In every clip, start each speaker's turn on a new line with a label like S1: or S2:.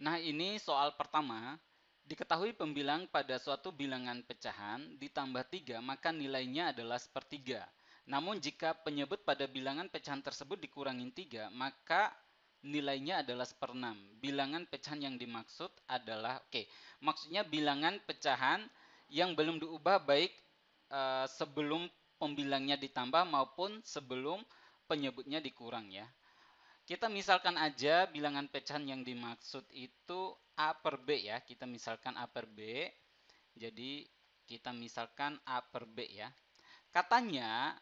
S1: Nah, ini soal pertama. Diketahui pembilang pada suatu bilangan pecahan ditambah 3 maka nilainya adalah sepertiga. Namun jika penyebut pada bilangan pecahan tersebut dikurangin 3 maka nilainya adalah seperenam. Bilangan pecahan yang dimaksud adalah, oke, okay, maksudnya bilangan pecahan yang belum diubah baik e, sebelum pembilangnya ditambah maupun sebelum penyebutnya dikurang ya. Kita misalkan aja bilangan pecahan yang dimaksud itu A per B ya. Kita misalkan A per B. Jadi kita misalkan A per B ya. Katanya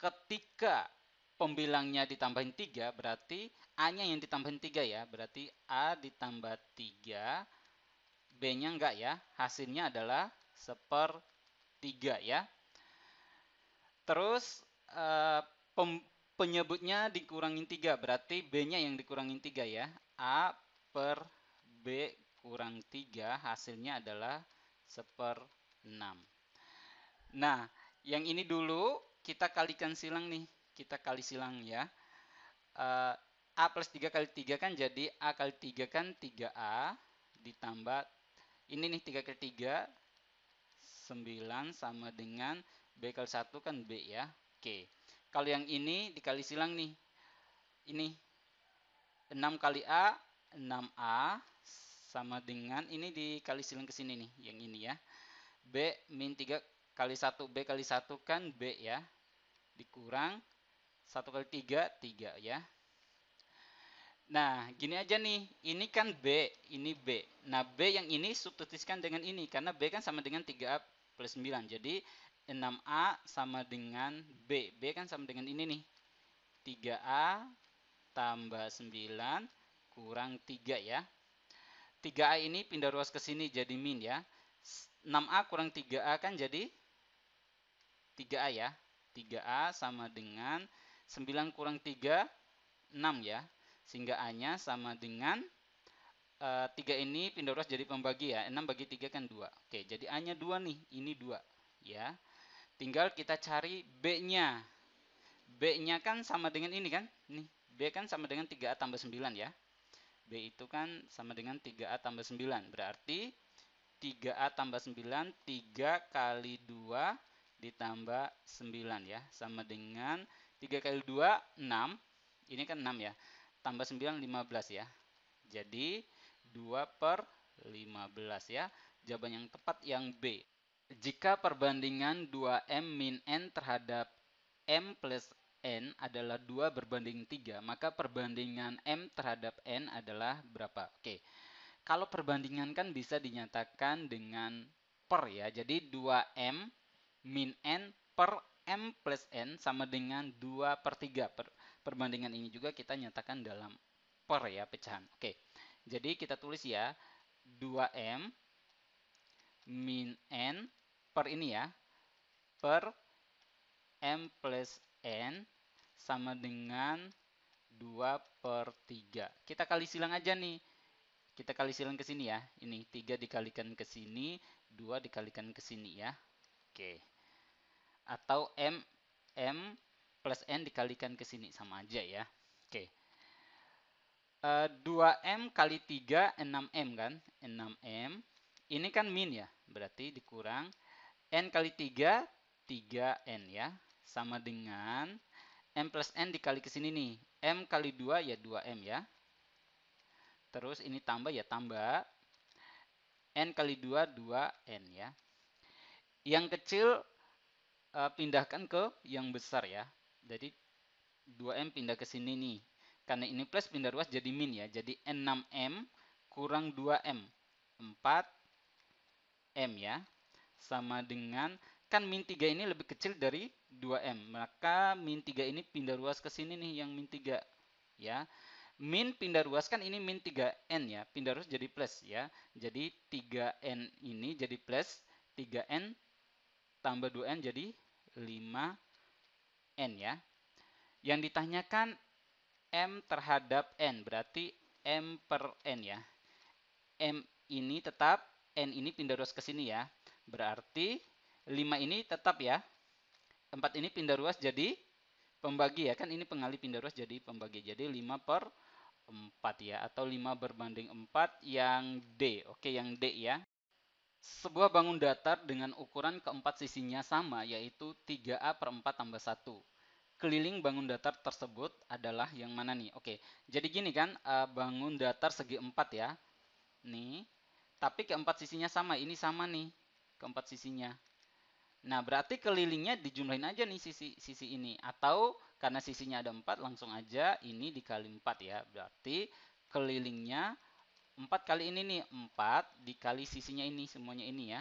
S1: ketika pembilangnya ditambahin 3 berarti A-nya yang ditambahin 3 ya. Berarti A ditambah 3 B-nya enggak ya. Hasilnya adalah seper 3 ya. Terus eh, pem, penyebutnya dikurangin 3, berarti B-nya yang dikurangin 3 ya. A per B kurang 3 hasilnya adalah 1 per 6. Nah, yang ini dulu kita kalikan silang nih. Kita kali silang ya. Eh, A plus 3 kali 3 kan jadi A kali 3 kan 3A ditambah ini nih 3 kali 3 9 sama dengan B kali 1 kan B ya. Oke. Okay. Kalau yang ini dikali silang nih. Ini 6 kali A, 6A sama dengan ini dikali silang ke sini nih, yang ini ya. B min 3 kali 1, B kali 1 kan B ya. Dikurang 1 kali 3, 3 ya. Nah, gini aja nih. Ini kan B, ini B. Nah, B yang ini substitusikan dengan ini. Karena B kan sama dengan 3A plus 9. Jadi, 6A sama dengan B. B kan sama dengan ini nih. 3A tambah 9 kurang 3 ya. 3A ini pindah ruas ke sini jadi min ya. 6A kurang 3A kan jadi 3A ya. 3A sama dengan 9 kurang 3, 6 ya. Sehingga A-nya sama dengan e, eh, 3 ini pindah ruas jadi pembagi ya. 6 bagi 3 kan 2. Oke, jadi A-nya 2 nih. Ini 2 ya. Tinggal kita cari B-nya. B-nya kan sama dengan ini kan? Nih, B kan sama dengan 3A tambah 9 ya. B itu kan sama dengan 3A tambah 9. Berarti 3A tambah 9, 3 kali 2 ditambah 9 ya. Sama dengan 3 kali 2, 6. Ini kan 6 ya. Tambah 9, 15 ya. Jadi 2 per 15 ya. Jawaban yang tepat yang B. Jika perbandingan 2M min N terhadap M plus N adalah 2 berbanding 3, maka perbandingan M terhadap N adalah berapa? Oke, kalau perbandingan kan bisa dinyatakan dengan per ya. Jadi 2M min N per M plus N sama dengan 2 per 3. Per, perbandingan ini juga kita nyatakan dalam per ya, pecahan. Oke, jadi kita tulis ya 2M min N per ini ya per m plus n sama dengan 2 per 3 kita kali silang aja nih kita kali silang ke sini ya ini 3 dikalikan ke sini 2 dikalikan ke sini ya oke atau m m plus n dikalikan ke sini sama aja ya oke 2M eh, kali 3, 6M kan? 6M. Ini kan min ya, berarti dikurang N kali 3, 3N ya. Sama dengan M plus N dikali ke sini nih. M kali 2 ya 2M ya. Terus ini tambah ya tambah. N kali 2, 2N ya. Yang kecil uh, pindahkan ke yang besar ya. Jadi 2M pindah ke sini nih. Karena ini plus pindah ruas jadi min ya. Jadi N6M kurang 2M. 4M ya sama dengan kan min 3 ini lebih kecil dari 2m maka min 3 ini pindah ruas ke sini nih yang min 3 ya min pindah ruas kan ini min 3n ya pindah ruas jadi plus ya jadi 3n ini jadi plus 3n tambah 2n jadi 5n ya yang ditanyakan m terhadap n berarti m per n ya m ini tetap n ini pindah ruas ke sini ya Berarti 5 ini tetap ya. 4 ini pindah ruas jadi pembagi ya. Kan ini pengali pindah ruas jadi pembagi. Jadi 5 per 4 ya. Atau 5 berbanding 4 yang D. Oke yang D ya. Sebuah bangun datar dengan ukuran keempat sisinya sama yaitu 3A per 4 tambah 1 keliling bangun datar tersebut adalah yang mana nih? Oke, jadi gini kan, eh, bangun datar segi 4 ya. Nih, tapi keempat sisinya sama, ini sama nih keempat sisinya. Nah, berarti kelilingnya dijumlahin aja nih sisi sisi ini atau karena sisinya ada 4 langsung aja ini dikali 4 ya. Berarti kelilingnya 4 kali ini nih 4 dikali sisinya ini semuanya ini ya.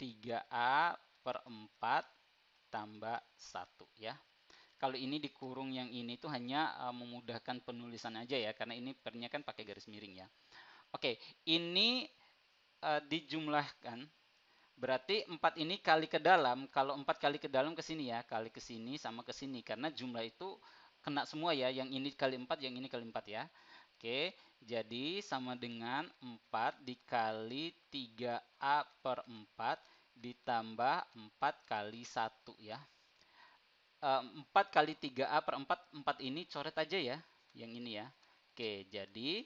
S1: 3A per 4 tambah 1 ya. Kalau ini dikurung yang ini itu hanya e, memudahkan penulisan aja ya karena ini pernya kan pakai garis miring ya. Oke, ini e, dijumlahkan Berarti 4 ini kali ke dalam, kalau 4 kali ke dalam ke sini ya, kali ke sini sama ke sini karena jumlah itu kena semua ya, yang ini kali 4, yang ini kali 4 ya. Oke, jadi sama dengan 4 dikali 3A per 4 ditambah 4 kali 1 ya. 4 kali 3A per 4, 4 ini coret aja ya, yang ini ya. Oke, jadi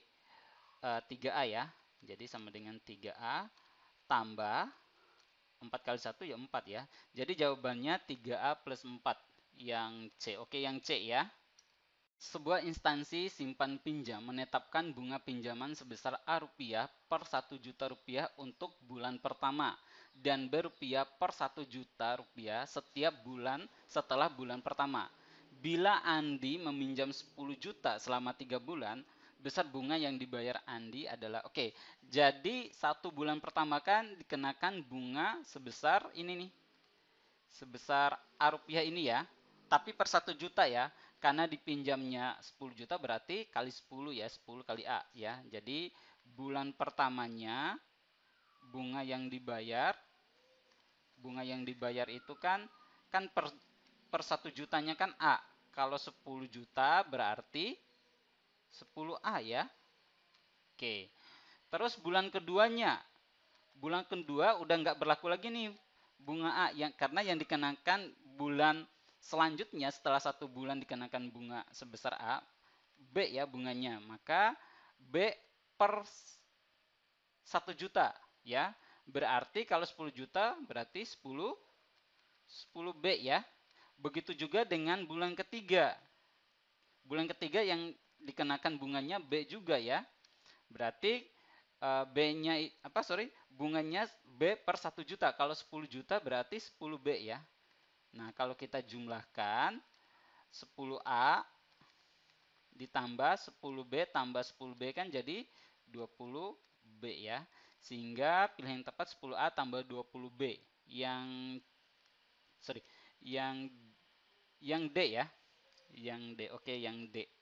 S1: 3A eh, ya, jadi sama dengan 3A tambah 4 kali 1 ya 4 ya. Jadi jawabannya 3A plus 4 yang C. Oke, yang C ya. Sebuah instansi simpan pinjam menetapkan bunga pinjaman sebesar A rupiah per 1 juta rupiah untuk bulan pertama dan B rupiah per 1 juta rupiah setiap bulan setelah bulan pertama. Bila Andi meminjam 10 juta selama 3 bulan, besar bunga yang dibayar Andi adalah oke. Okay, jadi satu bulan pertama kan dikenakan bunga sebesar ini nih. Sebesar A rupiah ini ya. Tapi per satu juta ya. Karena dipinjamnya 10 juta berarti kali 10 ya, 10 kali A ya. Jadi bulan pertamanya bunga yang dibayar bunga yang dibayar itu kan kan per per satu jutanya kan A. Kalau 10 juta berarti 10A ya. Oke. Terus bulan keduanya. Bulan kedua udah nggak berlaku lagi nih bunga A yang karena yang dikenakan bulan selanjutnya setelah satu bulan dikenakan bunga sebesar A, B ya bunganya. Maka B per 1 juta ya. Berarti kalau 10 juta berarti 10 10B ya. Begitu juga dengan bulan ketiga. Bulan ketiga yang dikenakan bunganya B juga ya. Berarti eh, B-nya apa sorry bunganya B per 1 juta. Kalau 10 juta berarti 10 B ya. Nah kalau kita jumlahkan 10 A ditambah 10 B tambah 10 B kan jadi 20 B ya. Sehingga pilihan yang tepat 10 A tambah 20 B yang sorry yang yang D ya. Yang D oke okay, yang D.